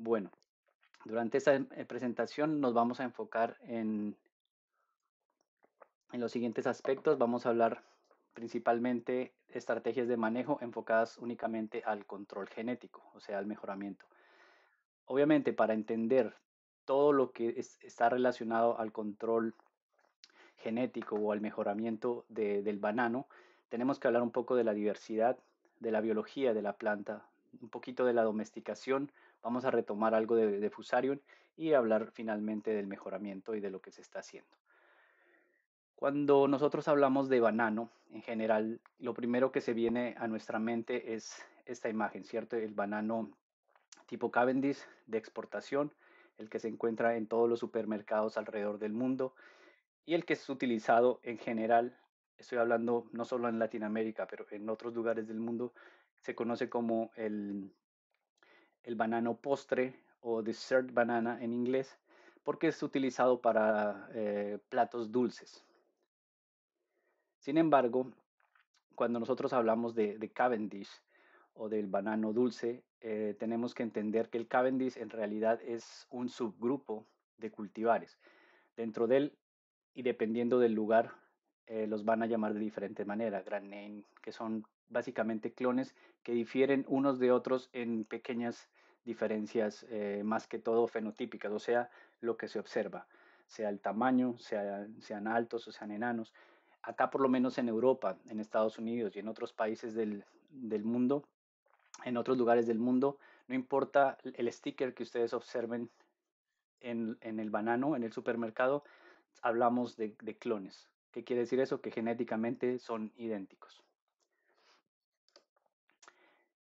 Bueno, durante esta em, eh, presentación nos vamos a enfocar en, en los siguientes aspectos. Vamos a hablar principalmente estrategias de manejo enfocadas únicamente al control genético, o sea, al mejoramiento. Obviamente, para entender todo lo que está relacionado al control genético o al mejoramiento del banano, tenemos que hablar un poco de la diversidad, de la biología de la planta, un poquito de la domesticación, Vamos a retomar algo de, Fusarium y hablar finalmente del mejoramiento y de lo que se está haciendo. Cuando nosotros hablamos de banano, en general, lo primero que se viene a nuestra mente es esta imagen, ¿cierto? El banano tipo Cavendish de exportación, el que se encuentra en todos los supermercados alrededor del mundo y el que es utilizado en general, estoy hablando no solo en Latinoamérica, pero en otros lugares del mundo, se conoce como el el banano postre o dessert banana en inglés, porque es utilizado para eh, platos dulces. Sin embargo, cuando nosotros hablamos de, Cavendish o del banano dulce, eh, tenemos que entender que el Cavendish en realidad es un subgrupo de cultivares. Dentro de él, y dependiendo del lugar eh, los van a llamar de diferente manera, Grand Name, que son básicamente clones que difieren unos de otros en pequeñas diferencias eh, más que todo fenotípicas, o sea, lo que se observa, sea el tamaño, sean altos o sean enanos. Acá por lo menos en Europa, en Estados Unidos y en otros países del, mundo, en otros lugares del mundo, no importa el sticker que ustedes observen en, el banano, en el supermercado, hablamos de clones. ¿Qué quiere decir eso? Que genéticamente son idénticos.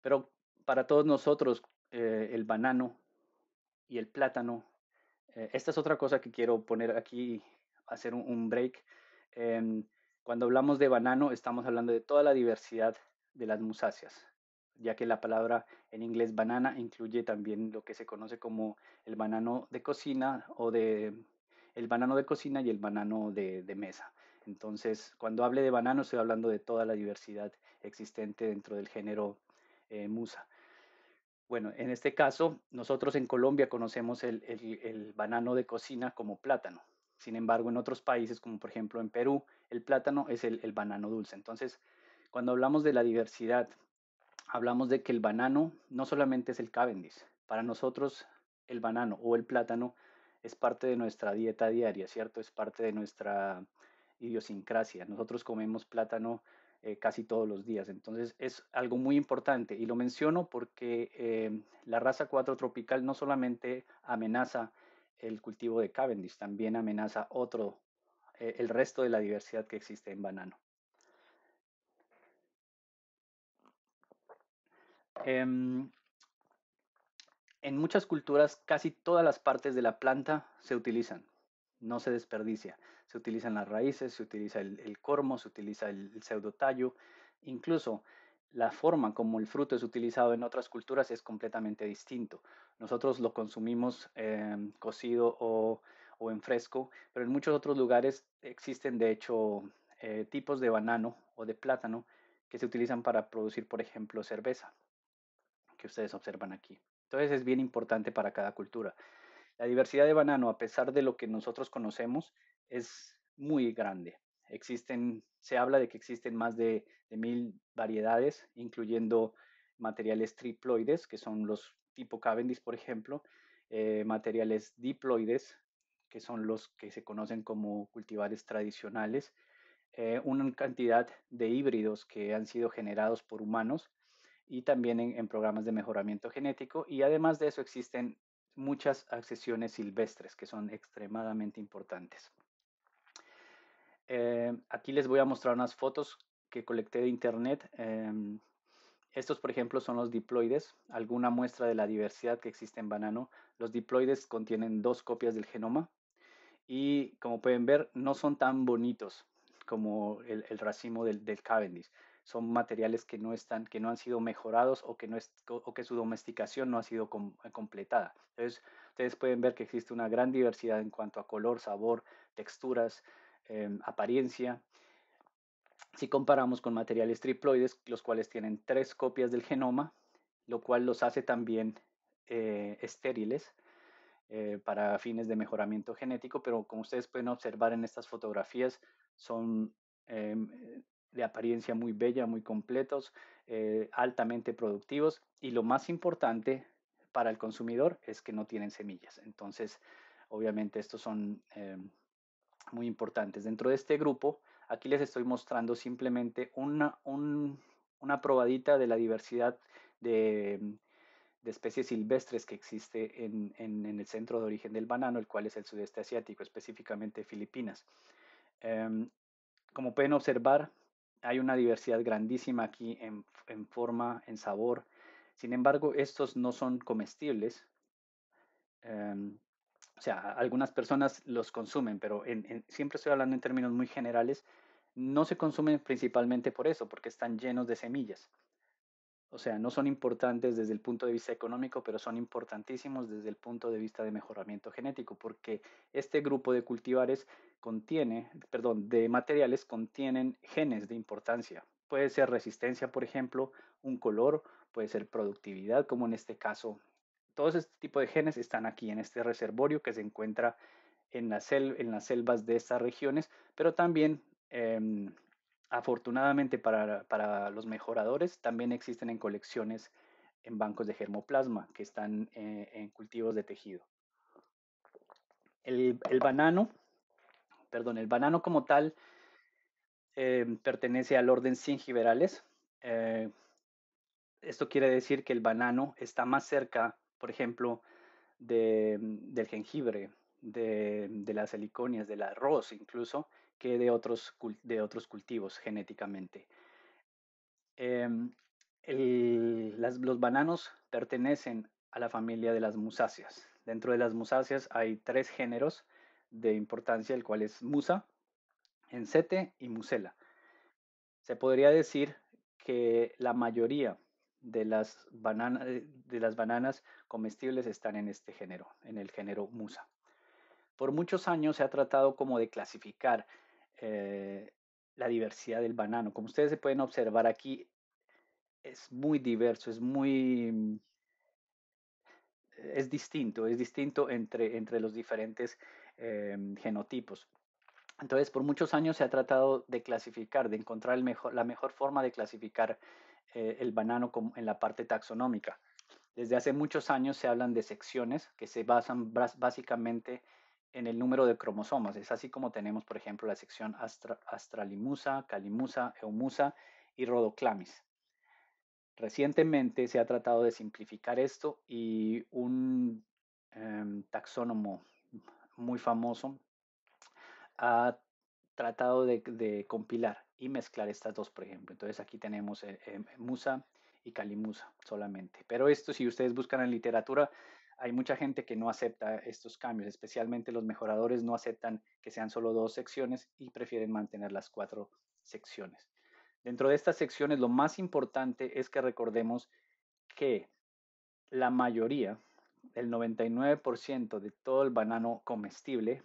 Pero para todos nosotros, eh, el banano y el plátano, eh, esta es otra cosa que quiero poner aquí, hacer un, break. Em, cuando hablamos de banano, estamos hablando de toda la diversidad de las musáceas, ya que la palabra en inglés banana incluye también lo que se conoce como el banano de cocina o de el banano de cocina y el banano de mesa. Entonces, cuando hable de banano, estoy hablando de toda la diversidad existente dentro del género eh, musa. Bueno, en este caso, nosotros en Colombia conocemos el, banano de cocina como plátano. Sin embargo, en otros países, como por ejemplo en Perú, el plátano es el, el, banano dulce. Entonces, cuando hablamos de la diversidad, hablamos de que el banano no solamente es el Cavendish. Para nosotros, el banano o el plátano es parte de nuestra dieta diaria, ¿cierto? Es parte de nuestra idiosincrasia. Nosotros comemos plátano eh, casi todos los días, entonces es algo muy importante y lo menciono porque em, la raza 4 tropical no solamente amenaza el cultivo de Cavendish, también amenaza otro, eh, el resto de la diversidad que existe en banano. Em, en muchas culturas casi todas las partes de la planta se utilizan, no se desperdicia. Se utilizan las raíces, se utiliza el, cormo, se utiliza el, pseudotallo. Incluso la forma como el fruto es utilizado en otras culturas es completamente distinto. Nosotros lo consumimos em, cocido o, en fresco, pero en muchos otros lugares existen de hecho eh, tipos de banano o de plátano que se utilizan para producir, por ejemplo, cerveza, que ustedes observan aquí. Entonces es bien importante para cada cultura. La diversidad de banano, a pesar de lo que nosotros conocemos, es muy grande. Existen, se habla de que existen más de, mil variedades, incluyendo materiales triploides, que son los tipo Cavendish, por ejemplo, eh, materiales diploides, que son los que se conocen como cultivares tradicionales, eh, una cantidad de híbridos que han sido generados por humanos y también en, en, programas de mejoramiento genético. Y además de eso existen muchas accesiones silvestres que son extremadamente importantes. Em, aquí les voy a mostrar unas fotos que colecté de internet. Em, estos, por ejemplo, son los diploides, alguna muestra de la diversidad que existe en banano. Los diploides contienen dos copias del genoma y, como pueden ver, no son tan bonitos como el, racimo del, del Cavendish son materiales que no están, que no han sido mejorados o que, no que su domesticación no ha sido eh, completada. Entonces, ustedes pueden ver que existe una gran diversidad en cuanto a color, sabor, texturas, em, apariencia. Si comparamos con materiales triploides, los cuales tienen tres copias del genoma, lo cual los hace también eh, estériles eh, para fines de mejoramiento genético, pero como ustedes pueden observar en estas fotografías, son em, de apariencia muy bella, muy completos, eh, altamente productivos y lo más importante para el consumidor es que no tienen semillas. Entonces, obviamente estos son em, muy importantes. Dentro de este grupo, aquí les estoy mostrando simplemente una, probadita de la diversidad de, especies silvestres que existe en, el centro de origen del banano, el cual es el sudeste asiático, específicamente Filipinas. Em, como pueden observar, hay una diversidad grandísima aquí en, forma, en sabor. Sin embargo, estos no son comestibles. Em, o sea, algunas personas los consumen, pero siempre estoy hablando en términos muy generales. No se consumen principalmente por eso, porque están llenos de semillas. O sea, no son importantes desde el punto de vista económico, pero son importantísimos desde el punto de vista de mejoramiento genético, porque este grupo de cultivares contiene, perdón, de materiales contienen genes de importancia. Puede ser resistencia, por ejemplo, un color, puede ser productividad, como en este caso. Todos este tipo de genes están aquí en este reservorio que se encuentra en, las selvas de estas regiones, pero también em, Afortunadamente para, para, los mejoradores también existen en colecciones en bancos de germoplasma que están eh, en cultivos de tejido. El, el, banano, perdón, el banano como tal eh, pertenece al orden singiberales. Eh, esto quiere decir que el banano está más cerca, por ejemplo, de, del jengibre, de, de las heliconias, del arroz incluso, que de otros, de otros cultivos genéticamente. Em, los bananos pertenecen a la familia de las musáceas. Dentro de las musáceas hay tres géneros de importancia, el cual es musa, encete y musela. Se podría decir que la mayoría de las, de las bananas comestibles están en este género, en el género musa. Por muchos años se ha tratado como de clasificar eh, la diversidad del banano. Como ustedes se pueden observar aquí, es muy diverso, es muy... Mm, es distinto, es distinto entre, entre los diferentes eh, genotipos. Entonces, por muchos años se ha tratado de clasificar, de encontrar el mejor, la mejor forma de clasificar eh, el banano en la parte taxonómica. Desde hace muchos años se hablan de secciones que se basan básicamente en el número de cromosomas. Es así como tenemos, por ejemplo, la sección astralimusa, calimusa, eumusa y rodoclamis. Recientemente se ha tratado de simplificar esto y un em, taxónomo muy famoso ha tratado de, compilar y mezclar estas dos, por ejemplo. Entonces aquí tenemos eh, em, Musa y Calimusa solamente. Pero esto, si ustedes buscan en literatura, hay mucha gente que no acepta estos cambios, especialmente los mejoradores no aceptan que sean solo dos secciones y prefieren mantener las cuatro secciones. Dentro de estas secciones, lo más importante es que recordemos que la mayoría, el 99% de todo el banano comestible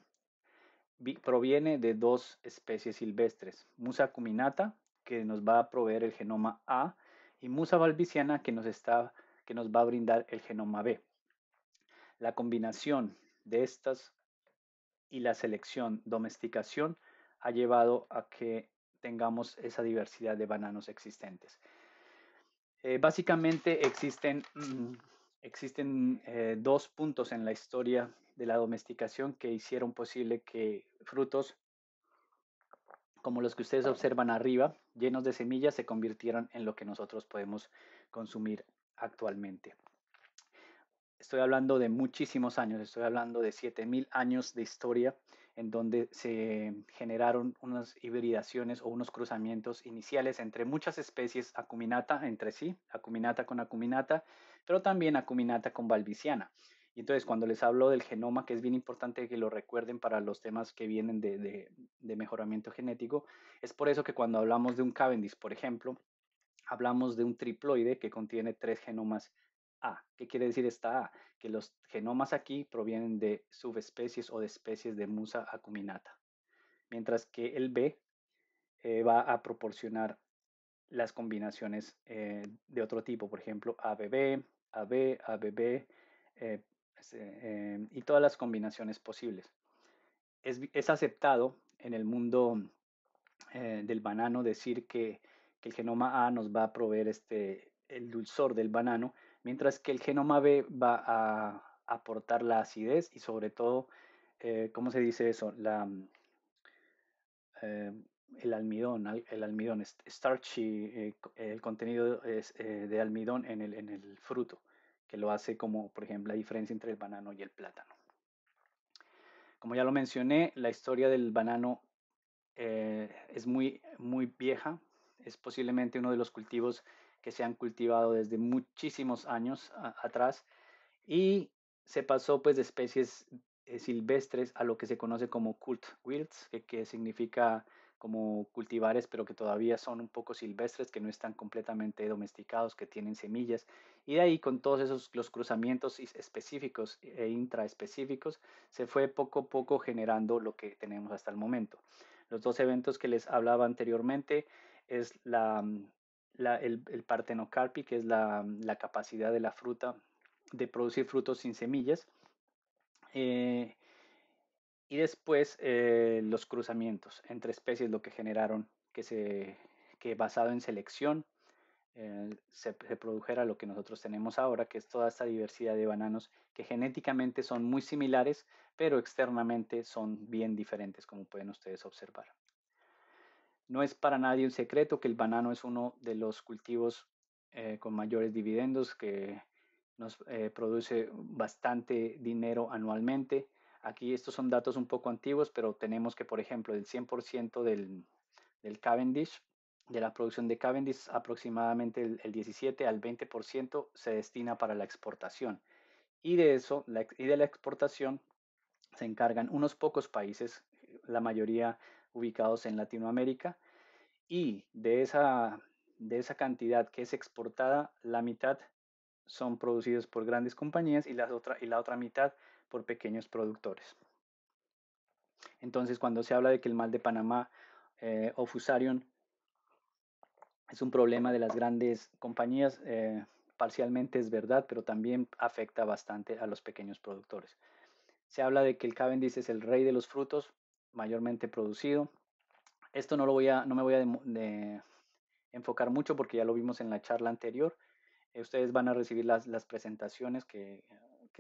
proviene de dos especies silvestres, Musa cuminata, que nos va a proveer el genoma A, y Musa valviciana que nos, está, que nos va a brindar el genoma B. La combinación de estas y la selección domesticación ha llevado a que tengamos esa diversidad de bananos existentes. Eh, básicamente existen, mm, existen eh, dos puntos en la historia de la domesticación que hicieron posible que frutos como los que ustedes observan arriba, llenos de semillas, se convirtieran en lo que nosotros podemos consumir actualmente. Estoy hablando de muchísimos años, estoy hablando de 7000 años de historia en donde se generaron unas hibridaciones o unos cruzamientos iniciales entre muchas especies acuminata entre sí, acuminata con acuminata, pero también acuminata con valviciana. Y entonces cuando les hablo del genoma, que es bien importante que lo recuerden para los temas que vienen de, mejoramiento genético, es por eso que cuando hablamos de un Cavendish, por ejemplo, hablamos de un triploide que contiene tres genomas a. ¿Qué quiere decir esta A? Que los genomas aquí provienen de subespecies o de especies de Musa acuminata, mientras que el B eh, va a proporcionar las combinaciones eh, de otro tipo, por ejemplo, ABB, AB, ABB eh, y todas las combinaciones posibles. Es, aceptado en el mundo del banano decir que, que el genoma A nos va a proveer este, el dulzor del banano, mientras que el genoma B va a aportar la acidez y sobre todo, eh, ¿cómo se dice eso? La, mm, eh, el almidón, el almidón, starchy, eh, el contenido es, de almidón en el, en el fruto, que lo hace como, por ejemplo, la diferencia entre el banano y el plátano. Como ya lo mencioné, la historia del banano es muy, muy vieja, es posiblemente uno de los cultivos que se han cultivado desde muchísimos años atrás y se pasó pues de especies eh, silvestres a lo que se conoce como cult wilds, que, que significa como cultivares, pero que todavía son un poco silvestres, que no están completamente domesticados, que tienen semillas. Y de ahí, con todos esos los cruzamientos específicos e intraespecíficos, se fue poco a poco generando lo que tenemos hasta el momento. Los dos eventos que les hablaba anteriormente es la mm, el, partenocarpi, que es mm, la, capacidad de la fruta de producir frutos sin semillas. Eh, y después eh, los cruzamientos entre especies, lo que generaron que, se, basado en selección eh, se, se, produjera lo que nosotros tenemos ahora, que es toda esta diversidad de bananos que genéticamente son muy similares, pero externamente son bien diferentes, como pueden ustedes observar. No es para nadie un secreto que el banano es uno de los cultivos eh, con mayores dividendos que nos eh, produce bastante dinero anualmente. Aquí estos son datos un poco antiguos, pero tenemos que, por ejemplo, el 100% del, del Cavendish, de la producción de Cavendish, aproximadamente el, 17 al 20% se destina para la exportación. Y de eso, y de la exportación, se encargan unos pocos países, la mayoría ubicados en Latinoamérica. Y de esa, de esa cantidad que es exportada, la mitad son producidos por grandes compañías y la otra, y la otra mitad por pequeños productores. Entonces, cuando se habla de que el mal de Panamá eh, o Fusarion es un problema de las grandes compañías, eh, parcialmente es verdad, pero también afecta bastante a los pequeños productores. Se habla de que el Cavendish es el rey de los frutos, mayormente producido. Esto no, lo voy a, no me voy a enfocar mucho porque ya lo vimos en la charla anterior. Eh, ustedes van a recibir las, presentaciones que,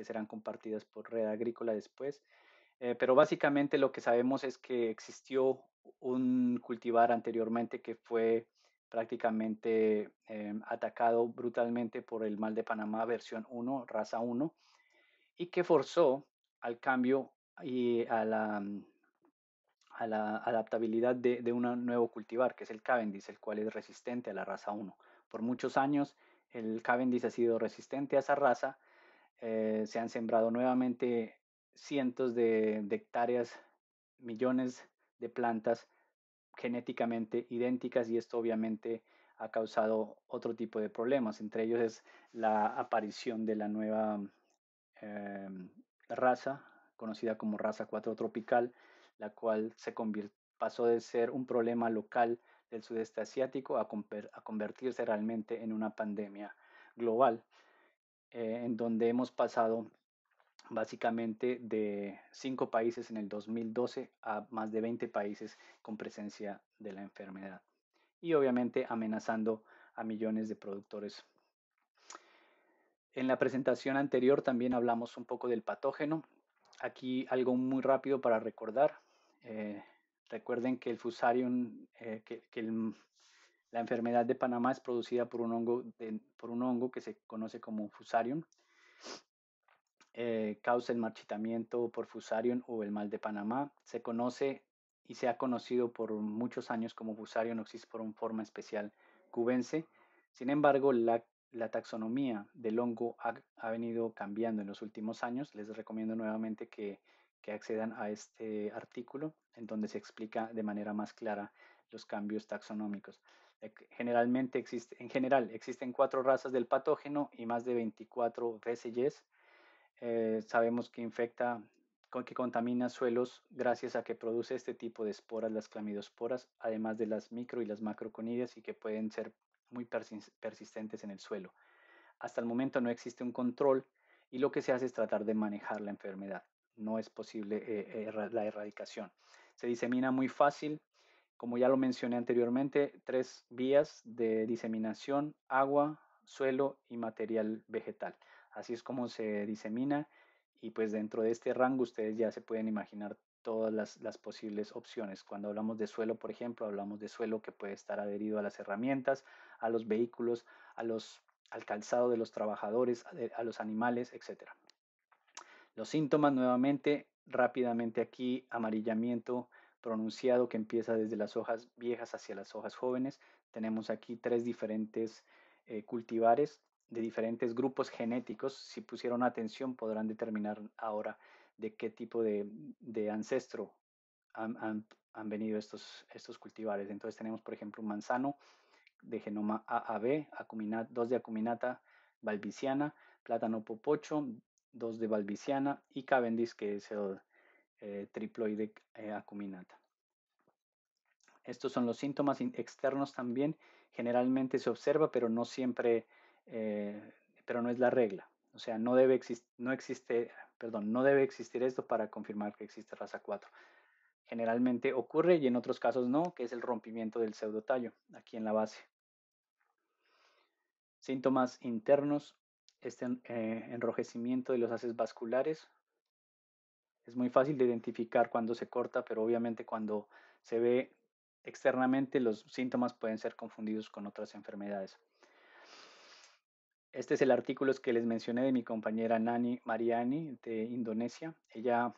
serán compartidas por Red Agrícola después. Eh, pero básicamente lo que sabemos es que existió un cultivar anteriormente que fue prácticamente eh, atacado brutalmente por el mal de Panamá versión 1, raza 1, y que forzó al cambio y a la, a la adaptabilidad de, de, un nuevo cultivar, que es el Cavendish, el cual es resistente a la raza 1. Por muchos años el Cavendish ha sido resistente a esa raza. Eh, se han sembrado nuevamente cientos de, hectáreas, millones de plantas genéticamente idénticas y esto obviamente ha causado otro tipo de problemas. Entre ellos es la aparición de la nueva em, raza, conocida como raza 4 tropical, la cual se pasó de ser un problema local del sudeste asiático a, convertirse realmente en una pandemia global, eh, en donde hemos pasado básicamente de cinco países en el 2012 a más de 20 países con presencia de la enfermedad y obviamente amenazando a millones de productores. En la presentación anterior también hablamos un poco del patógeno, aquí algo muy rápido para recordar. Eh, recuerden que el fusarium, eh, que, la enfermedad de Panamá es producida por un hongo, por un hongo que se conoce como fusarium. Eh, causa el marchitamiento por fusarium o el mal de Panamá. Se conoce y se ha conocido por muchos años como fusarium un forma especial cubense. Sin embargo, la la taxonomía del hongo ha, venido cambiando en los últimos años. Les recomiendo nuevamente que, accedan a este artículo en donde se explica de manera más clara los cambios taxonómicos. Generalmente existe, en general existen cuatro razas del patógeno y más de 24 VCYs. Eh, sabemos que infecta que contamina suelos gracias a que produce este tipo de esporas, las clamidosporas, además de las micro y las macroconidias y que pueden ser muy persistentes en el suelo. Hasta el momento no existe un control y lo que se hace es tratar de manejar la enfermedad. No es posible eh, la erradicación. Se disemina muy fácil, como ya lo mencioné anteriormente, tres vías de diseminación, agua, suelo y material vegetal. Así es como se disemina y pues dentro de este rango ustedes ya se pueden imaginar todas las, posibles opciones. Cuando hablamos de suelo, por ejemplo, hablamos de suelo que puede estar adherido a las herramientas, a los vehículos, a los, al calzado de los trabajadores, a los animales, etc. Los síntomas nuevamente, rápidamente aquí, amarillamiento pronunciado que empieza desde las hojas viejas hacia las hojas jóvenes. Tenemos aquí tres diferentes eh, cultivares de diferentes grupos genéticos, si pusieron atención, podrán determinar ahora de qué tipo de, ancestro han, venido estos, estos cultivares. Entonces tenemos, por ejemplo, un manzano de genoma AAB, B, dos de acuminata valviciana, plátano popocho, dos de balviciana y Cavendish, que es el eh, triploide eh, acuminata. Estos son los síntomas externos también. Generalmente se observa, pero no siempre eh, pero no es la regla. O sea, no debe, no, existe, perdón, no debe existir esto para confirmar que existe raza 4. Generalmente ocurre y en otros casos no, que es el rompimiento del pseudotallo aquí en la base. Síntomas internos, este eh, enrojecimiento de los haces vasculares. Es muy fácil de identificar cuando se corta, pero obviamente cuando se ve externamente los síntomas pueden ser confundidos con otras enfermedades. Este es el artículo que les mencioné de mi compañera Nani Mariani de Indonesia. Ella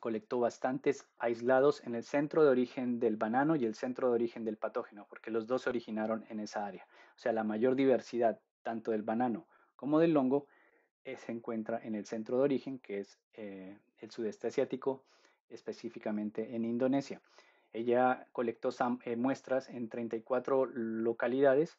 colectó bastantes aislados en el centro de origen del banano y el centro de origen del patógeno, porque los dos se originaron en esa área. O sea, la mayor diversidad tanto del banano como del hongo eh, se encuentra en el centro de origen, que es eh, el sudeste asiático, específicamente en Indonesia. Ella colectó eh, muestras en 34 localidades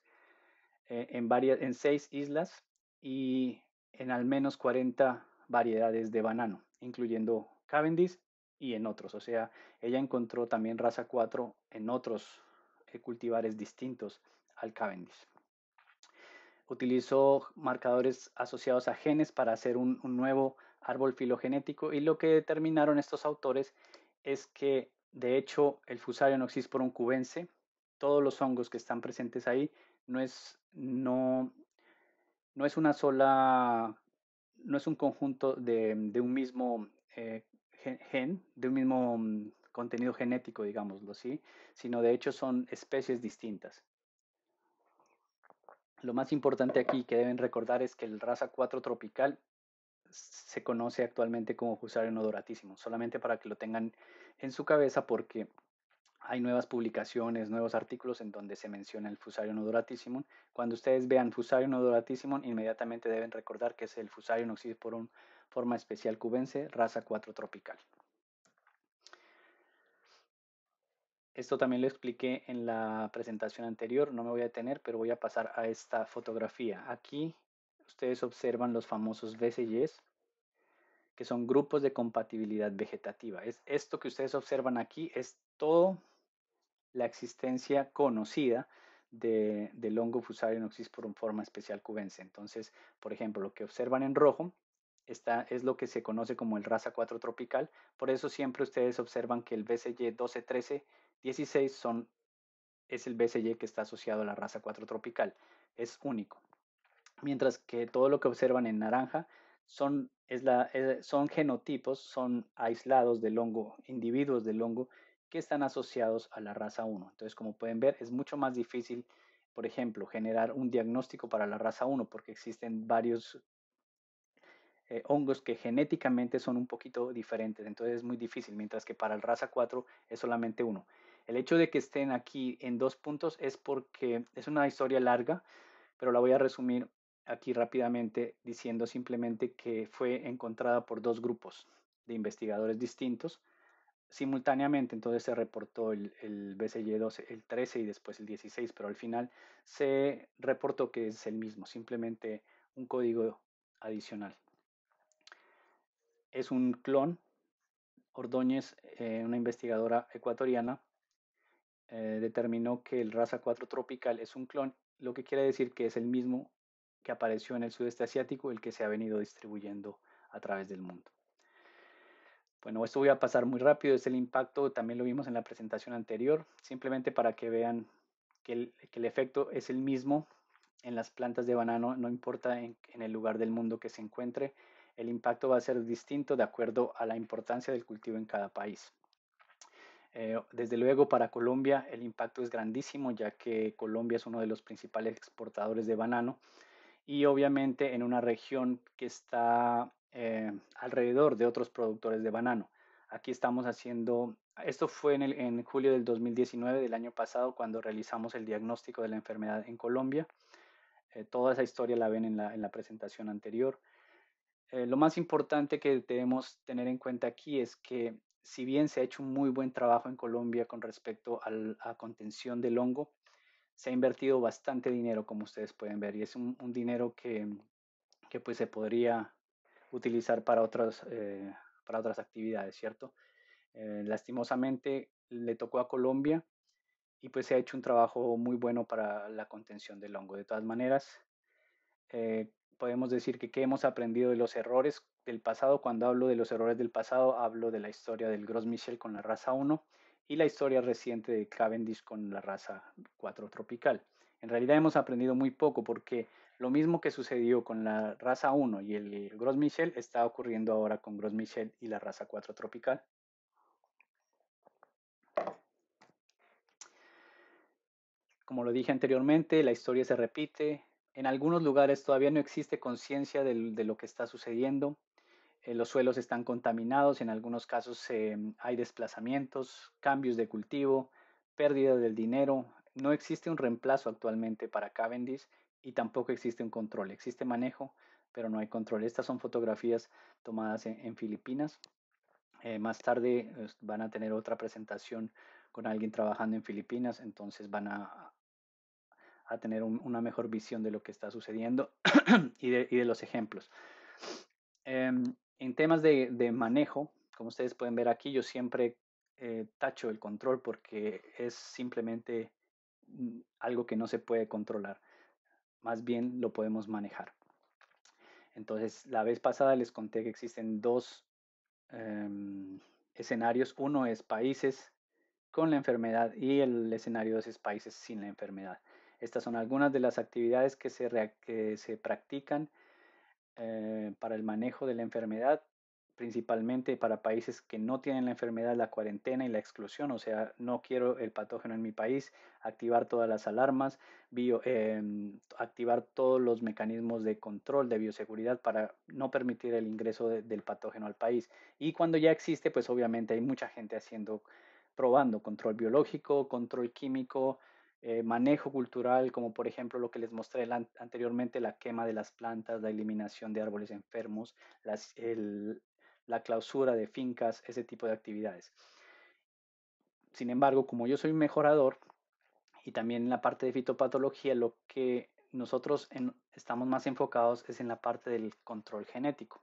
eh, en, varias, en seis islas y en al menos 40 variedades de banano, incluyendo Cavendish y en otros. O sea, ella encontró también raza 4 en otros eh, cultivares distintos al Cavendish. Utilizó marcadores asociados a genes para hacer un, nuevo árbol filogenético y lo que determinaron estos autores es que de hecho el Fusarium oxysporum cubense, todos los hongos que están presentes ahí, no es no, no es una sola, no es un conjunto de, un mismo eh, gen, de un mismo mm, contenido genético, digámoslo así, sino de hecho son especies distintas. Lo más importante aquí que deben recordar es que el raza 4 tropical se conoce actualmente como no doratísimo, solamente para que lo tengan en su cabeza porque hay nuevas publicaciones, nuevos artículos en donde se menciona el Fusarium odoratissimum. Cuando ustedes vean Fusarium odoratissimum, inmediatamente deben recordar que es el Fusarium oxysporum forma especial cubense, raza 4 tropical. Esto también lo expliqué en la presentación anterior, no me voy a detener, pero voy a pasar a esta fotografía. Aquí ustedes observan los famosos BCYs, que son grupos de compatibilidad vegetativa. Es esto que ustedes observan aquí es todo la existencia conocida de, del hongo existe por forma especial cubense. Entonces, por ejemplo, lo que observan en rojo está, es lo que se conoce como el raza 4 tropical. Por eso siempre ustedes observan que el BCY 12, 13, 16 son, es el BCY que está asociado a la raza 4 tropical. Es único. Mientras que todo lo que observan en naranja son, es la, eh, son genotipos, son aislados del hongo, individuos del hongo que están asociados a la raza 1. Entonces, como pueden ver, es mucho más difícil, por ejemplo, generar un diagnóstico para la raza 1 porque existen varios eh, hongos que genéticamente son un poquito diferentes, entonces es muy difícil, mientras que para la raza 4 es solamente uno. El hecho de que estén aquí en dos puntos es porque es una historia larga, pero la voy a resumir aquí rápidamente diciendo simplemente que fue encontrada por dos grupos de investigadores distintos simultáneamente, entonces se reportó el, el 12, el 13 y después el 16, pero al final se reportó que es el mismo, simplemente un código adicional. Es un clon. Ordóñez, eh, una investigadora ecuatoriana, eh, determinó que el raza 4 tropical es un clon, lo que quiere decir que es el mismo que apareció en el sudeste asiático, el que se ha venido distribuyendo a través del mundo. Bueno, esto voy a pasar muy rápido, es el impacto, también lo vimos en la presentación anterior, simplemente para que vean que el, efecto es el mismo en las plantas de banano, no importa en, el lugar del mundo que se encuentre, el impacto va a ser distinto de acuerdo a la importancia del cultivo en cada país. Eh, desde luego para Colombia el impacto es grandísimo ya que Colombia es uno de los principales exportadores de banano y obviamente en una región que está eh, alrededor de otros productores de banano. Aquí estamos haciendo, esto fue en, en julio del 2019 del año pasado cuando realizamos el diagnóstico de la enfermedad en Colombia. Eh, toda esa historia la ven en la, presentación anterior. Eh, lo más importante que debemos tener en cuenta aquí es que si bien se ha hecho un muy buen trabajo en Colombia con respecto al, a contención del hongo, se ha invertido bastante dinero, como ustedes pueden ver, y es un, un dinero que, que, pues se podría utilizar para otras, eh, para otras actividades, ¿cierto? Eh, lastimosamente le tocó a Colombia y pues se ha hecho un trabajo muy bueno para la contención del hongo. De todas maneras, eh, podemos decir que, qué hemos aprendido de los errores del pasado. Cuando hablo de los errores del pasado, hablo de la historia del Gros Michel con la raza 1 y la historia reciente de Cavendish con la raza 4 tropical. En realidad hemos aprendido muy poco porque lo mismo que sucedió con la raza 1 y el Gros Michel está ocurriendo ahora con Gros Michel y la raza 4 tropical. Como lo dije anteriormente, la historia se repite. En algunos lugares todavía no existe conciencia de, lo que está sucediendo. Eh, los suelos están contaminados, en algunos casos mm, hay desplazamientos, cambios de cultivo, pérdida del dinero. No existe un reemplazo actualmente para Cavendish y tampoco existe un control. Existe manejo, pero no hay control. Estas son fotografías tomadas e-, en, Filipinas. Eh, más tarde van a tener otra presentación con alguien trabajando en Filipinas, entonces van a, tener una mejor visión de lo que está sucediendo y, de, los ejemplos. Em, en temas de, manejo, como ustedes pueden ver aquí, yo siempre eh, tacho el control porque es simplemente mm, algo que no se puede controlar más bien lo podemos manejar. Entonces, la vez pasada les conté que existen dos em, escenarios. Uno es países con la enfermedad y el escenario dos es países sin la enfermedad. Estas son algunas de las actividades que se, se practican eh, para el manejo de la enfermedad principalmente para países que no tienen la enfermedad, la cuarentena y la exclusión, o sea, no quiero el patógeno en mi país, activar todas las alarmas, em, activar todos los mecanismos de control, de bioseguridad para no permitir el ingreso del patógeno al país. Y cuando ya existe, pues obviamente hay mucha gente haciendo, probando control biológico, control químico, eh, manejo cultural, como por ejemplo lo que les mostré anteriormente, la quema de las plantas, la eliminación de árboles enfermos, las, el, la clausura de fincas, ese tipo de actividades. Sin embargo, como yo soy mejorador y también en la parte de fitopatología, lo que nosotros estamos más enfocados es en la parte del control genético.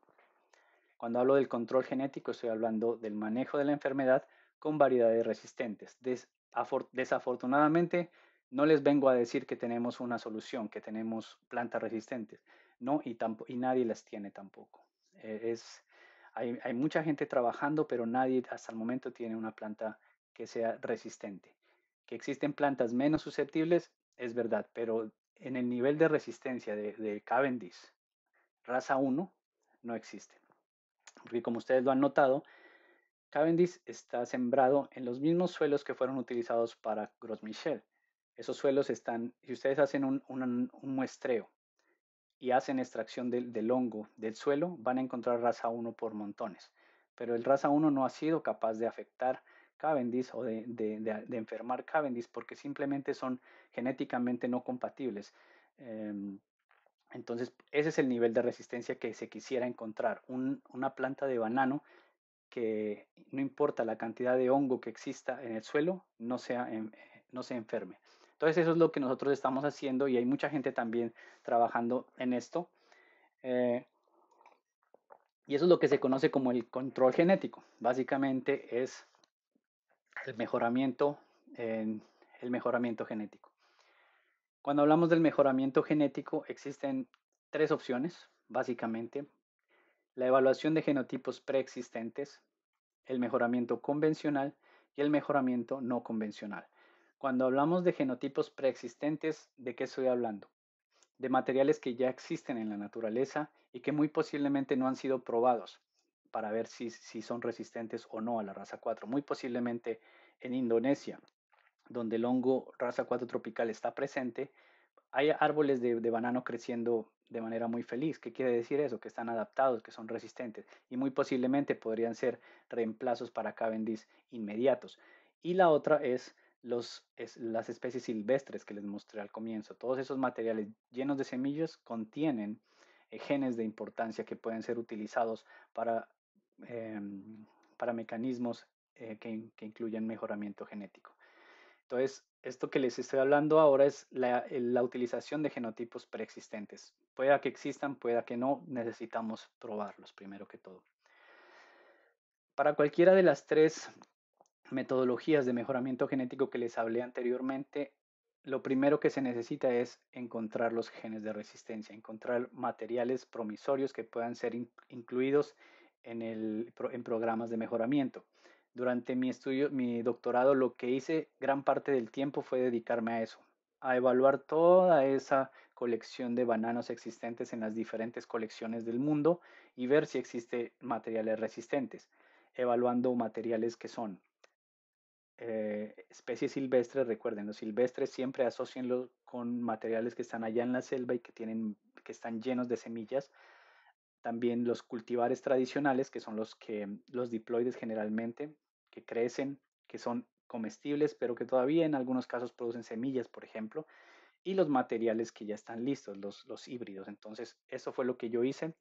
Cuando hablo del control genético, estoy hablando del manejo de la enfermedad con variedades resistentes. desafortunadamente, no les vengo a decir que tenemos una solución, que tenemos plantas resistentes. No, y, y nadie las tiene tampoco. E-, es, hay, mucha gente trabajando, pero nadie hasta el momento tiene una planta que sea resistente. Que existen plantas menos susceptibles, es verdad, pero en el nivel de resistencia de, Cavendish, raza 1, no existe. Porque como ustedes lo han notado, Cavendish está sembrado en los mismos suelos que fueron utilizados para Gros Michel. Esos suelos están, si ustedes hacen un muestreo y hacen extracción del, hongo del suelo, van a encontrar raza 1 por montones. Pero el raza 1 no ha sido capaz de afectar Cavendish o de, enfermar Cavendish porque simplemente son genéticamente no compatibles. Em, entonces, ese es el nivel de resistencia que se quisiera encontrar. una planta de banano que no importa la cantidad de hongo que exista en el suelo, no, sea, em, no se enferme. Entonces eso es lo que nosotros estamos haciendo y hay mucha gente también trabajando en esto. Eh, y eso es lo que se conoce como el control genético. Básicamente es el mejoramiento, el mejoramiento genético. Cuando hablamos del mejoramiento genético existen tres opciones, básicamente. La evaluación de genotipos preexistentes, el mejoramiento convencional y el mejoramiento no convencional. Cuando hablamos de genotipos preexistentes, ¿de qué estoy hablando? De materiales que ya existen en la naturaleza y que muy posiblemente no han sido probados para ver si, si son resistentes o no a la raza 4. Muy posiblemente en Indonesia, donde el hongo raza 4 tropical está presente, hay árboles de, de, banano creciendo de manera muy feliz. ¿Qué quiere decir eso? Que están adaptados, que son resistentes y muy posiblemente podrían ser reemplazos para Cavendish inmediatos. Y la otra es las especies silvestres que les mostré al comienzo. Todos esos materiales llenos de semillas contienen eh, genes de importancia que pueden ser utilizados para, em, para mecanismos eh, que, que, incluyen mejoramiento genético. Entonces, esto que les estoy hablando ahora es la, la utilización de genotipos preexistentes. Pueda que existan, pueda que no, necesitamos probarlos primero que todo. Para cualquiera de las tres metodologías de mejoramiento genético que les hablé anteriormente, lo primero que se necesita es encontrar los genes de resistencia, encontrar materiales promisorios que puedan ser incluidos en, programas de mejoramiento. Durante mi estudio, mi doctorado, lo que hice gran parte del tiempo fue dedicarme a eso, a evaluar toda esa colección de bananos existentes en las diferentes colecciones del mundo y ver si existe materiales resistentes, evaluando materiales que son eh, especies silvestres, recuerden, los silvestres siempre asocienlos con materiales que están allá en la selva y que, tienen, que están llenos de semillas. También los cultivares tradicionales, que son los que los diploides generalmente, que crecen, que son comestibles, pero que todavía en algunos casos producen semillas, por ejemplo, y los materiales que ya están listos, los, los híbridos. Entonces, eso fue lo que yo hice.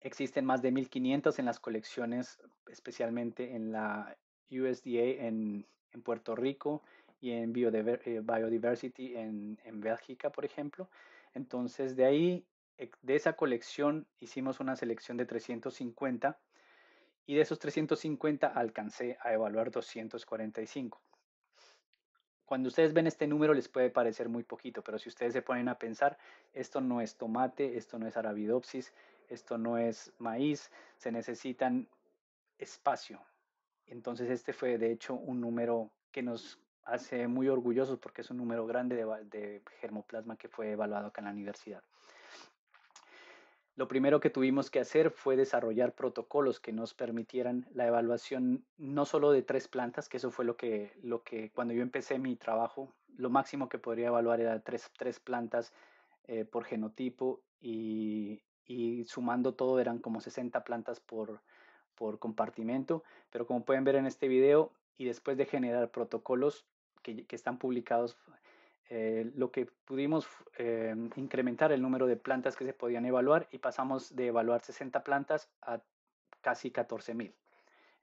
Existen más de 1500 en las colecciones, especialmente en la USDA en, en Puerto Rico y en eh, Biodiversity en, en Bélgica, por ejemplo. Entonces, de ahí, eh, de esa colección, hicimos una selección de 350 y de esos 350 alcancé a evaluar 245. Cuando ustedes ven este número les puede parecer muy poquito, pero si ustedes se ponen a pensar, esto no es tomate, esto no es arabidopsis, esto no es maíz, se necesitan espacio, entonces este fue de hecho un número que nos hace muy orgullosos porque es un número grande de, germoplasma que fue evaluado acá en la universidad. Lo primero que tuvimos que hacer fue desarrollar protocolos que nos permitieran la evaluación no solo de tres plantas, que eso fue lo que, lo que cuando yo empecé mi trabajo, lo máximo que podría evaluar era tres, plantas eh, por genotipo y, y, sumando todo eran como 60 plantas por, por compartimento, pero como pueden ver en este video, y después de generar protocolos que, están publicados, eh, lo que pudimos eh, incrementar el número de plantas que se podían evaluar y pasamos de evaluar 60 plantas a casi 14.000.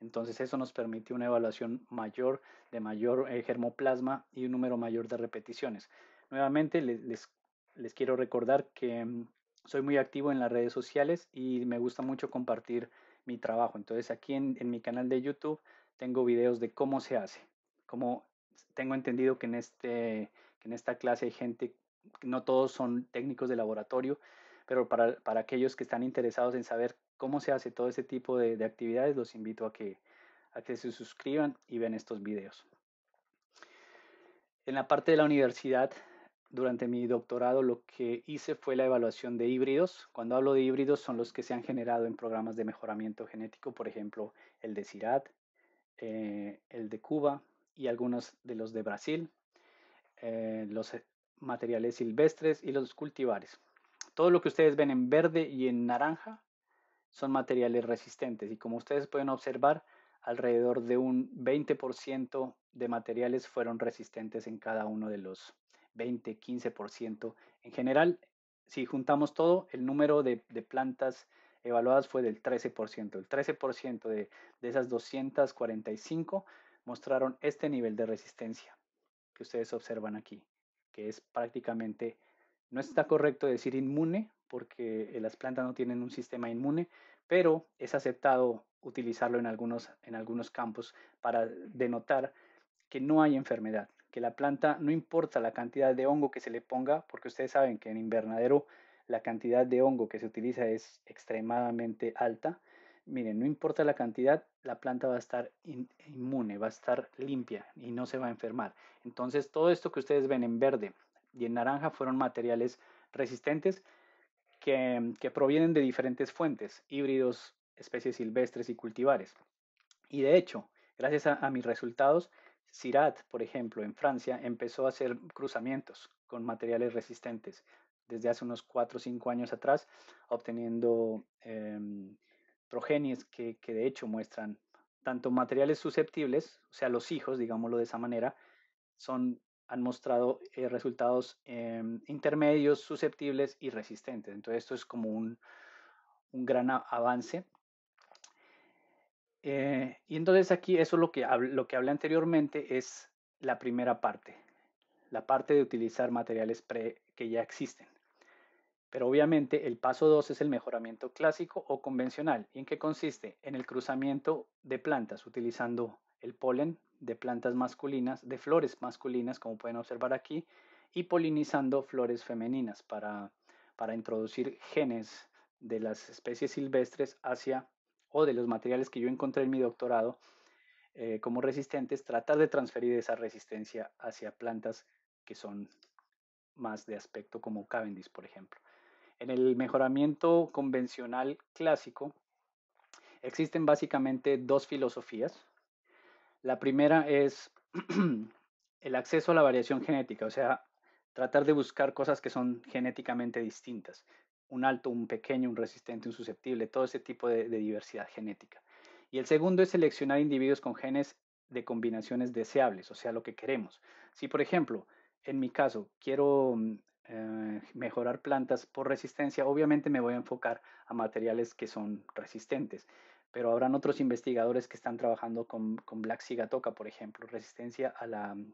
Entonces eso nos permite una evaluación mayor de mayor eh, germoplasma y un número mayor de repeticiones. Nuevamente les, les quiero recordar que mm, soy muy activo en las redes sociales y me gusta mucho compartir mi trabajo. Entonces aquí en, mi canal de YouTube tengo videos de cómo se hace. Como tengo entendido que en, este, en esta clase hay gente, no todos son técnicos de laboratorio, pero para, aquellos que están interesados en saber cómo se hace todo ese tipo de, de actividades, los invito a que, a que se suscriban y vean estos videos. En la parte de la universidad durante mi doctorado lo que hice fue la evaluación de híbridos. Cuando hablo de híbridos son los que se han generado en programas de mejoramiento genético, por ejemplo, el de Sirat, eh, el de Cuba y algunos de los de Brasil, eh, los eh, materiales silvestres y los cultivares. Todo lo que ustedes ven en verde y en naranja son materiales resistentes y como ustedes pueden observar, alrededor de un 20% de materiales fueron resistentes en cada uno de los 20, 15%. En general, si juntamos todo, el número de, plantas evaluadas fue del 13%. El 13% de, de esas 245 mostraron este nivel de resistencia que ustedes observan aquí, que es prácticamente, no está correcto decir inmune, porque las plantas no tienen un sistema inmune, pero es aceptado utilizarlo en algunos, en algunos campos para denotar que no hay enfermedad, que la planta, no importa la cantidad de hongo que se le ponga, porque ustedes saben que en invernadero la cantidad de hongo que se utiliza es extremadamente alta. Miren, no importa la cantidad, la planta va a estar inmune, va a estar limpia y no se va a enfermar. Entonces, todo esto que ustedes ven en verde y en naranja fueron materiales resistentes que, provienen de diferentes fuentes, híbridos, especies silvestres y cultivares. Y de hecho, gracias a mis resultados, Sirat, por ejemplo, en Francia, empezó a hacer cruzamientos con materiales resistentes desde hace unos 4 o 5 años atrás, obteniendo em, progenies que, de hecho muestran tanto materiales susceptibles, o sea, los hijos, digámoslo de esa manera, son, han mostrado eh, resultados em, intermedios, susceptibles y resistentes. Entonces, esto es como un gran avance eh, y entonces aquí eso lo que, lo que hablé anteriormente, es la primera parte, la parte de utilizar materiales pre que ya existen. Pero obviamente el paso 2 es el mejoramiento clásico o convencional. ¿Y en qué consiste? En el cruzamiento de plantas, utilizando el polen de plantas masculinas, de flores masculinas, como pueden observar aquí, y polinizando flores femeninas para, para introducir genes de las especies silvestres hacia o de los materiales que yo encontré en mi doctorado eh, como resistentes, tratar de transferir esa resistencia hacia plantas que son más de aspecto como Cavendish, por ejemplo. En el mejoramiento convencional clásico existen básicamente dos filosofías. La primera es el acceso a la variación genética, o sea, tratar de buscar cosas que son genéticamente distintas un alto, un pequeño, un resistente, un susceptible, todo ese tipo de, diversidad genética. Y el segundo es seleccionar individuos con genes de combinaciones deseables, o sea, lo que queremos. Si, por ejemplo, en mi caso, quiero mm, eh, mejorar plantas por resistencia, obviamente me voy a enfocar a materiales que son resistentes, pero habrán otros investigadores que están trabajando con, Black Cigatoca, por ejemplo, resistencia a la, mm,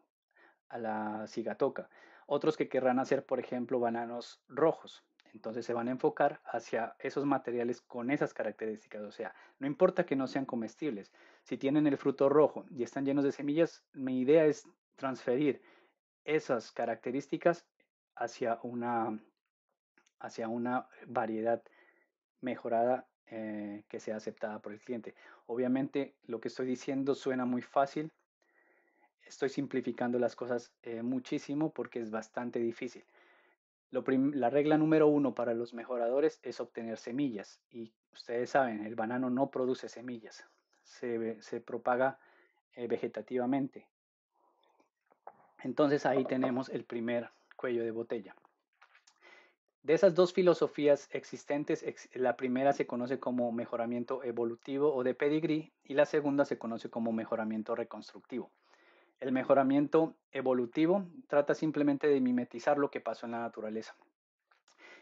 a Otros que querrán hacer, por ejemplo, bananos rojos, entonces se van a enfocar hacia esos materiales con esas características. O sea, no importa que no sean comestibles. Si tienen el fruto rojo y están llenos de semillas, mi idea es transferir esas características hacia una, hacia una variedad mejorada eh, que sea aceptada por el cliente. Obviamente lo que estoy diciendo suena muy fácil. Estoy simplificando las cosas eh, muchísimo porque es bastante difícil la regla número uno para los mejoradores es obtener semillas y ustedes saben, el banano no produce semillas, se, propaga eh, vegetativamente. Entonces ahí tenemos el primer cuello de botella. De esas dos filosofías existentes, la primera se conoce como mejoramiento evolutivo o de pedigrí y la segunda se conoce como mejoramiento reconstructivo. El mejoramiento evolutivo trata simplemente de mimetizar lo que pasó en la naturaleza.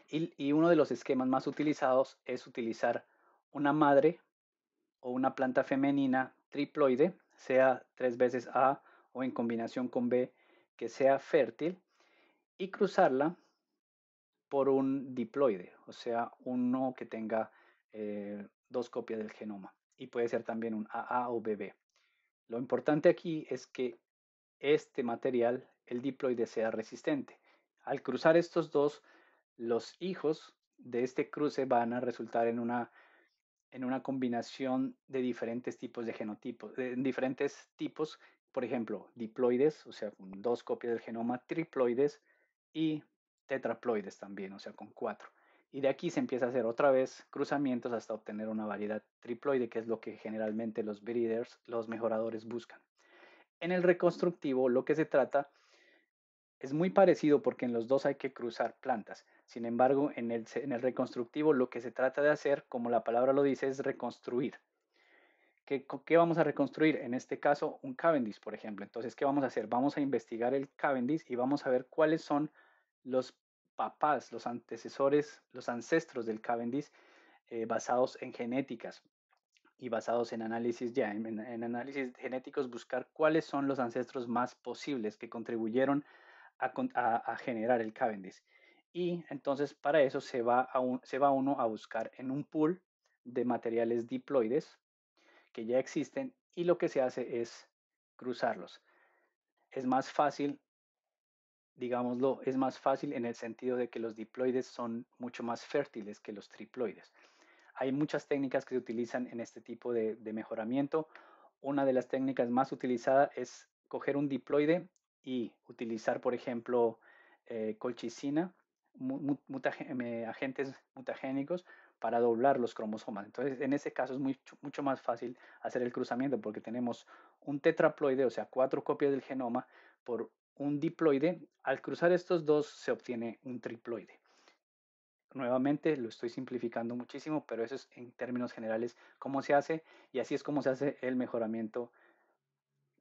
Y, uno de los esquemas más utilizados es utilizar una madre o una planta femenina triploide, sea tres veces A o en combinación con B, que sea fértil, y cruzarla por un diploide, o sea, uno que tenga eh, dos copias del genoma, y puede ser también un AA o BB. Lo importante aquí es que este material, el diploide sea resistente. Al cruzar estos dos, los hijos de este cruce van a resultar en una, en una combinación de diferentes tipos de genotipos, de diferentes tipos, por ejemplo, diploides, o sea, con dos copias del genoma, triploides y tetraploides también, o sea, con cuatro. Y de aquí se empieza a hacer otra vez cruzamientos hasta obtener una variedad triploide, que es lo que generalmente los breeders, los mejoradores buscan. En el reconstructivo lo que se trata es muy parecido porque en los dos hay que cruzar plantas. Sin embargo, en el, reconstructivo lo que se trata de hacer, como la palabra lo dice, es reconstruir. ¿Qué, vamos a reconstruir? En este caso, un Cavendish, por ejemplo. Entonces, ¿qué vamos a hacer? Vamos a investigar el Cavendish y vamos a ver cuáles son los papás, los antecesores, los ancestros del Cavendish eh, basados en genéticas, y basados en análisis ya, en, análisis genéticos, buscar cuáles son los ancestros más posibles que contribuyeron a, generar el Cavendish. Y entonces para eso se va, a se va uno a buscar en un pool de materiales diploides que ya existen y lo que se hace es cruzarlos. Es más fácil, digámoslo, es más fácil en el sentido de que los diploides son mucho más fértiles que los triploides hay muchas técnicas que se utilizan en este tipo de, mejoramiento. Una de las técnicas más utilizadas es coger un diploide y utilizar, por ejemplo, eh, colchicina, agentes mutagénicos para doblar los cromosomas. Entonces, en ese caso es mucho más fácil hacer el cruzamiento porque tenemos un tetraploide, o sea, cuatro copias del genoma por un diploide. Al cruzar estos dos se obtiene un triploide. Nuevamente lo estoy simplificando muchísimo, pero eso es en términos generales cómo se hace y así es como se hace el mejoramiento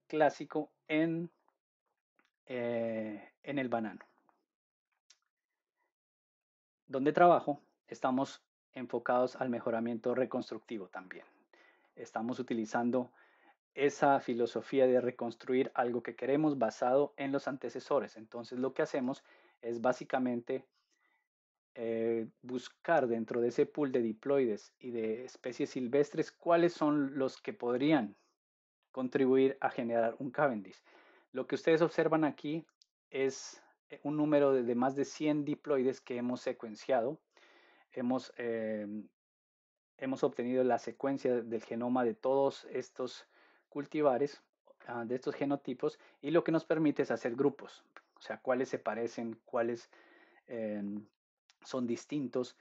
clásico en, eh, en el banano. Donde trabajo, estamos enfocados al mejoramiento reconstructivo también. Estamos utilizando esa filosofía de reconstruir algo que queremos basado en los antecesores. Entonces lo que hacemos es básicamente eh, buscar dentro de ese pool de diploides y de especies silvestres cuáles son los que podrían contribuir a generar un Cavendish. Lo que ustedes observan aquí es eh, un número de, más de 100 diploides que hemos secuenciado. Hemos, em, hemos obtenido la secuencia del genoma de todos estos cultivares, ah, de estos genotipos, y lo que nos permite es hacer grupos, o sea, cuáles se parecen, cuáles em, son distintos.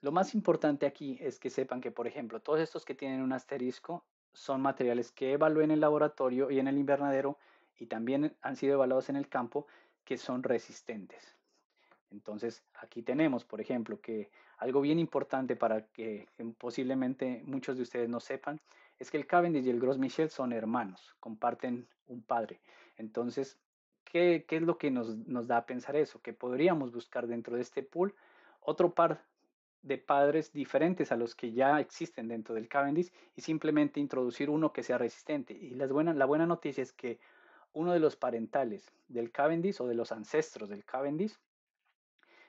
Lo más importante aquí es que sepan que, por ejemplo, todos estos que tienen un asterisco son materiales que evalué en el laboratorio y en el invernadero y también han sido evaluados en el campo que son resistentes. Entonces, aquí tenemos, por ejemplo, que algo bien importante para que em, posiblemente muchos de ustedes no sepan, es que el Cavendish y el Gros Michel son hermanos, comparten un padre. Entonces, ¿Qué, es lo que nos, da a pensar eso? Que podríamos buscar dentro de este pool otro par de padres diferentes a los que ya existen dentro del Cavendish y simplemente introducir uno que sea resistente. Y las la buena noticia es que uno de los parentales del Cavendish o de los ancestros del Cavendish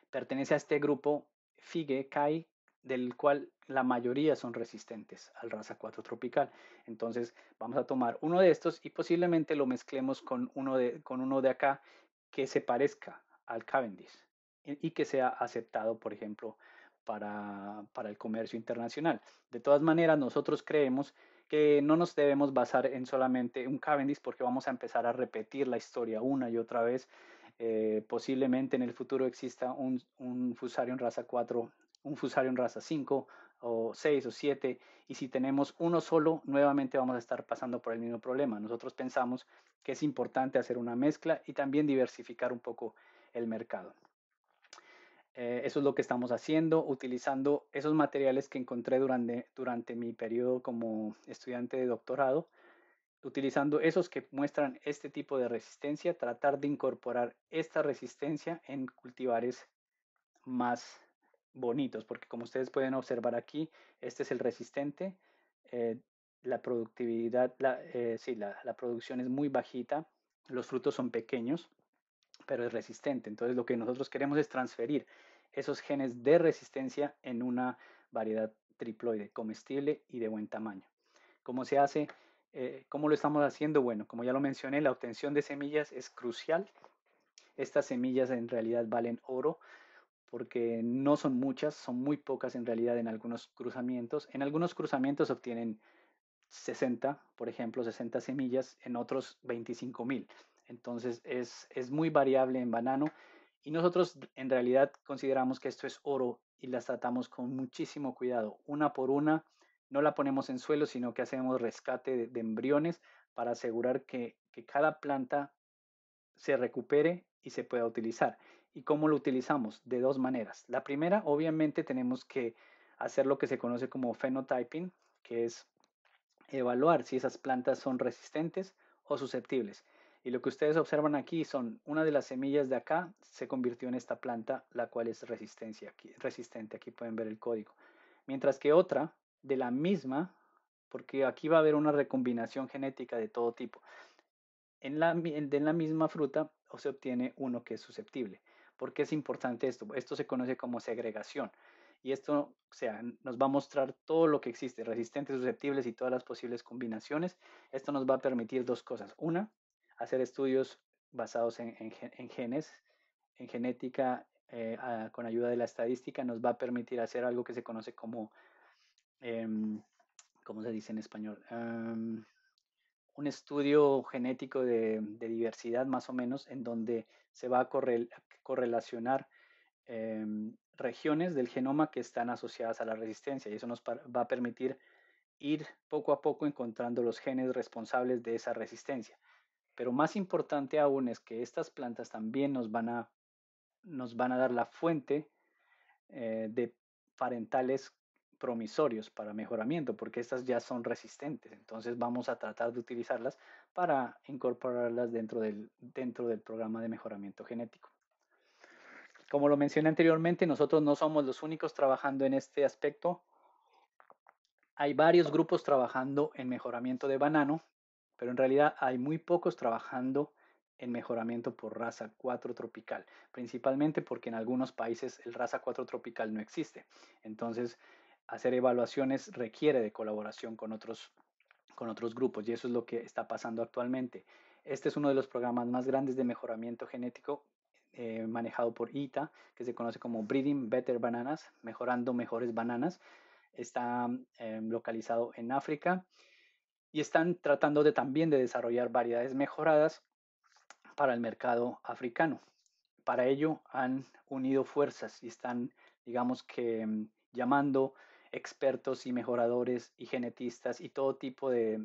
pertenece a este grupo Fige Kai del cual la mayoría son resistentes al raza 4 tropical. Entonces vamos a tomar uno de estos y posiblemente lo mezclemos con uno de, con uno de acá que se parezca al Cavendish y, que sea aceptado, por ejemplo, para, para el comercio internacional. De todas maneras, nosotros creemos que no nos debemos basar en solamente un Cavendish porque vamos a empezar a repetir la historia una y otra vez. Eh, posiblemente en el futuro exista un, un en raza 4 un fusario en raza 5 o 6 o 7 y si tenemos uno solo, nuevamente vamos a estar pasando por el mismo problema. Nosotros pensamos que es importante hacer una mezcla y también diversificar un poco el mercado. Eh, eso es lo que estamos haciendo, utilizando esos materiales que encontré durante, durante mi periodo como estudiante de doctorado, utilizando esos que muestran este tipo de resistencia, tratar de incorporar esta resistencia en cultivares más bonitos, porque como ustedes pueden observar aquí, este es el resistente, eh, la productividad, eh, sí, la, producción es muy bajita, los frutos son pequeños, pero es resistente. Entonces lo que nosotros queremos es transferir esos genes de resistencia en una variedad triploide, comestible y de buen tamaño. ¿Cómo se hace? Eh, ¿Cómo lo estamos haciendo? Bueno, como ya lo mencioné, la obtención de semillas es crucial. Estas semillas en realidad valen oro porque no son muchas, son muy pocas en realidad en algunos cruzamientos. En algunos cruzamientos obtienen 60, por ejemplo, 60 semillas, en otros 25 mil. Entonces es, muy variable en banano y nosotros en realidad consideramos que esto es oro y las tratamos con muchísimo cuidado, una por una. No la ponemos en suelo, sino que hacemos rescate de, embriones para asegurar que cada planta se recupere y se pueda utilizar y cómo lo utilizamos de dos maneras. La primera, obviamente, tenemos que hacer lo que se conoce como phenotyping, que es evaluar si esas plantas son resistentes o susceptibles. Y lo que ustedes observan aquí son una de las semillas de acá se convirtió en esta planta, la cual es resistencia resistente. Aquí pueden ver el código. Mientras que otra de la misma, porque aquí va a haber una recombinación genética de todo tipo. En la, en la misma fruta se obtiene uno que es susceptible. ¿Por qué es importante esto? Esto se conoce como segregación. Y esto o sea, nos va a mostrar todo lo que existe, resistentes, susceptibles y todas las posibles combinaciones. Esto nos va a permitir dos cosas. Una, hacer estudios basados en, genes, en genética, eh, con ayuda de la estadística, nos va a permitir hacer algo que se conoce como, em, ¿cómo se dice en español? un estudio genético de, diversidad más o menos, en donde se va a correlacionar em, regiones del genoma que están asociadas a la resistencia y eso nos va a permitir ir poco a poco encontrando los genes responsables de esa resistencia. Pero más importante aún es que estas plantas también nos van a, nos van a dar la fuente eh, de parentales promisorios para mejoramiento porque estas ya son resistentes entonces vamos a tratar de utilizarlas para incorporarlas dentro del, dentro del programa de mejoramiento genético como lo mencioné anteriormente nosotros no somos los únicos trabajando en este aspecto hay varios grupos trabajando en mejoramiento de banano pero en realidad hay muy pocos trabajando en mejoramiento por raza 4 tropical, principalmente porque en algunos países el raza 4 tropical no existe. Entonces, hacer evaluaciones requiere de colaboración con otros, con otros grupos y eso es lo que está pasando actualmente. Este es uno de los programas más grandes de mejoramiento genético eh, manejado por ITA, que se conoce como Breeding Better Bananas, mejorando mejores bananas. Está eh, localizado en África y están tratando de también de desarrollar variedades mejoradas para el mercado africano. Para ello han unido fuerzas y están, digamos que, mm, llamando expertos y mejoradores y genetistas y todo tipo de,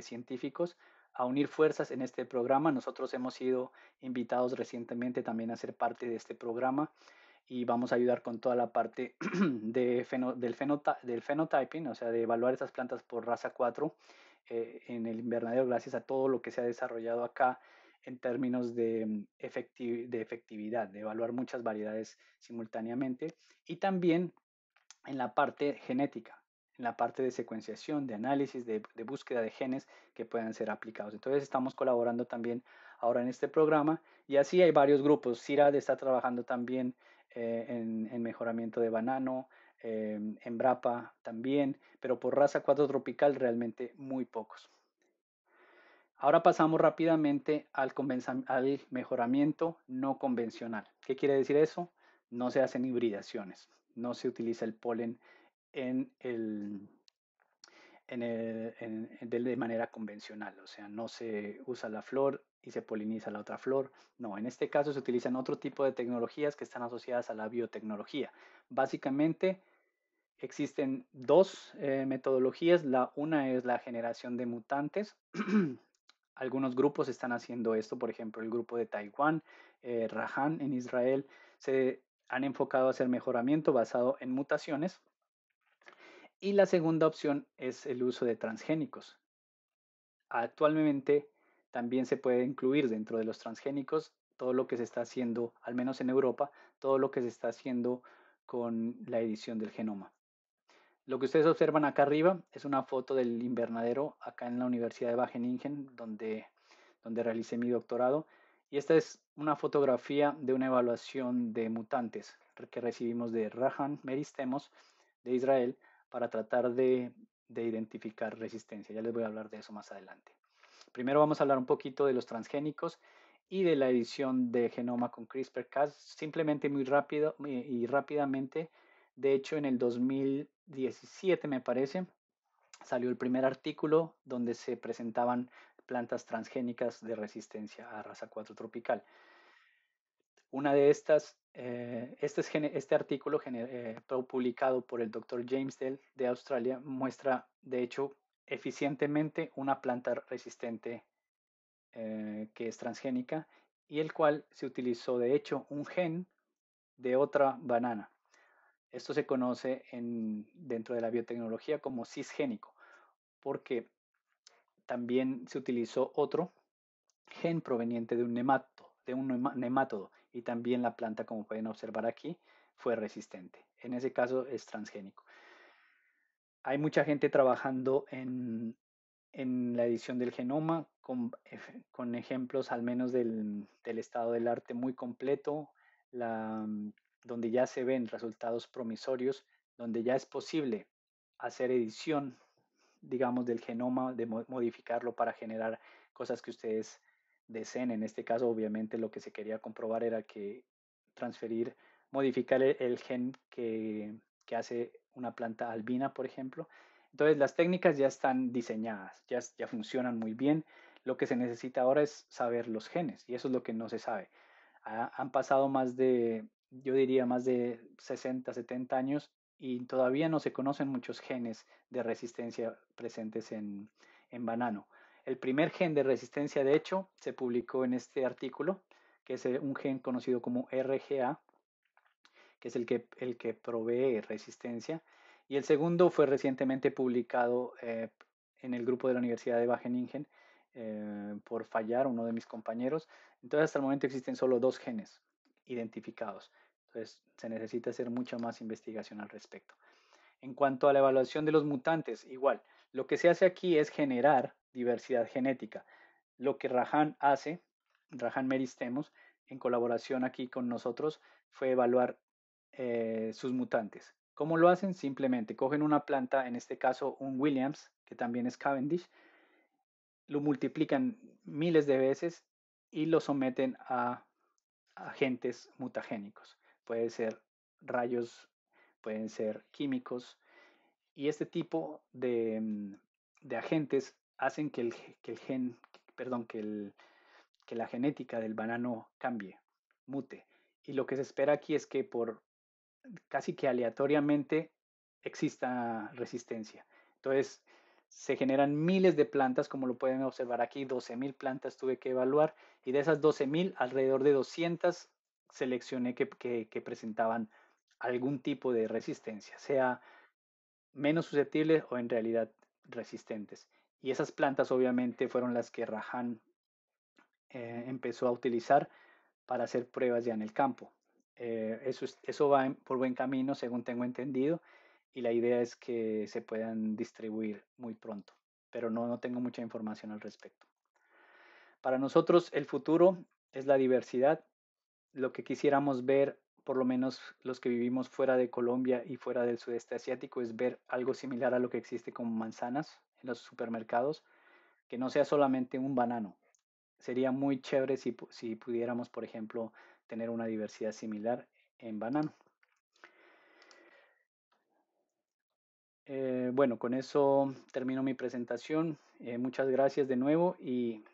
científicos a unir fuerzas en este programa. Nosotros hemos sido invitados recientemente también a ser parte de este programa y vamos a ayudar con toda la parte de del, fenota, del fenotyping o sea, de evaluar esas plantas por raza 4 eh, en el invernadero gracias a todo lo que se ha desarrollado acá en términos de, de efectividad, de evaluar muchas variedades simultáneamente y también en la parte genética, en la parte de secuenciación, de análisis, de, búsqueda de genes que puedan ser aplicados. Entonces estamos colaborando también ahora en este programa y así hay varios grupos. CIRAD está trabajando también eh, en, mejoramiento de banano, en em, Brapa también, pero por raza 4 tropical realmente muy pocos. Ahora pasamos rápidamente al, al mejoramiento no convencional. ¿Qué quiere decir eso? No se hacen hibridaciones no se utiliza el polen en el, en el, de manera convencional, o sea, no se usa la flor y se poliniza la otra flor. No, en este caso se utilizan otro tipo de tecnologías que están asociadas a la biotecnología. Básicamente existen dos eh, metodologías. La una es la generación de mutantes. Algunos grupos están haciendo esto, por ejemplo, el grupo de Taiwán, eh, en Israel, se han enfocado hacia el mejoramiento basado en mutaciones. Y la segunda opción es el uso de transgénicos. Actualmente también se puede incluir dentro de los transgénicos todo lo que se está haciendo, al menos en Europa, todo lo que se está haciendo con la edición del genoma. Lo que ustedes observan acá arriba es una foto del invernadero acá en la Universidad de Wageningen, donde, donde realicé mi doctorado. Y esta es una fotografía de una evaluación de mutantes que recibimos de Rahan Meristemos de Israel para tratar de, identificar resistencia. Ya les voy a hablar de eso más adelante. Primero vamos a hablar un poquito de los transgénicos y de la edición de genoma con CRISPR-Cas, simplemente muy rápido eh, y rápidamente. De hecho, en el 2017, me parece, salió el primer artículo donde se presentaban plantas transgénicas de resistencia a raza 4 tropical. Una de estas, eh, este, este, artículo eh, publicado por el doctor James Dell de Australia muestra, de hecho, eficientemente una planta resistente eh, que es transgénica y el cual se utilizó, de hecho, un gen de otra banana. Esto se conoce dentro de la biotecnología como cisgénico, porque también se utilizó otro gen proveniente de un nemato, de un nematodo y también la planta, como pueden observar aquí, fue resistente. En ese caso es transgénico. Hay mucha gente trabajando en, la edición del genoma con, con ejemplos al menos del, estado del arte muy completo, mm, donde ya se ven resultados promisorios, donde ya es posible hacer edición digamos, del genoma, de modificarlo para generar cosas que ustedes deseen. En este caso, obviamente, lo que se quería comprobar era que transferir, modificar e-, el, gen que, hace una planta albina, por ejemplo. Entonces, las técnicas ya están diseñadas, ya, ya funcionan muy bien. Lo que se necesita ahora es saber los genes, y eso es lo que no se sabe. han pasado más de, yo diría, más de 60, 70 años y todavía no se conocen muchos genes de resistencia presentes en, en banano. El primer gen de resistencia, de hecho, se publicó en este artículo, que es eh, un gen conocido como RGA, que es el que, el que provee resistencia. Y el segundo fue recientemente publicado eh, en el grupo de la Universidad de Wageningen eh, por fallar uno de mis compañeros. Entonces, hasta el momento existen solo dos genes identificados. Entonces, pues, se necesita hacer mucha más investigación al respecto. En cuanto a la evaluación de los mutantes, igual, lo que se hace aquí es generar diversidad genética. Lo que Rahan hace, Rahan Meristemos, en colaboración aquí con nosotros, fue evaluar eh, sus mutantes. ¿Cómo lo hacen? Simplemente cogen una planta, en este caso un Williams, que también es Cavendish, lo multiplican miles de veces y lo someten a agentes mutagénicos puede ser rayos, pueden ser químicos, y este tipo de, mm, agentes hacen que el, gen, perdón, que, la genética del banano cambie, mute. Y lo que se espera aquí es que por casi que aleatoriamente exista resistencia. Entonces, se generan miles de plantas, como lo pueden observar aquí, 12.000 plantas tuve que evaluar, y de esas 12.000, alrededor de 200 seleccioné que, presentaban algún tipo de resistencia, sea menos susceptibles o en realidad resistentes. Y esas plantas obviamente fueron las que Rajan eh, empezó a utilizar para hacer pruebas ya en el campo. Eh, eso, va por buen camino, según tengo entendido, y la idea es que se puedan distribuir muy pronto, pero no, no tengo mucha información al respecto. Para nosotros el futuro es la diversidad lo que quisiéramos ver, por lo menos los que vivimos fuera de Colombia y fuera del sudeste asiático, es ver algo similar a lo que existe con manzanas en los supermercados, que no sea solamente un banano. Sería muy chévere si, pudiéramos, por ejemplo, tener una diversidad similar en banano. Eh, bueno, con eso termino mi presentación. Eh, muchas gracias de nuevo y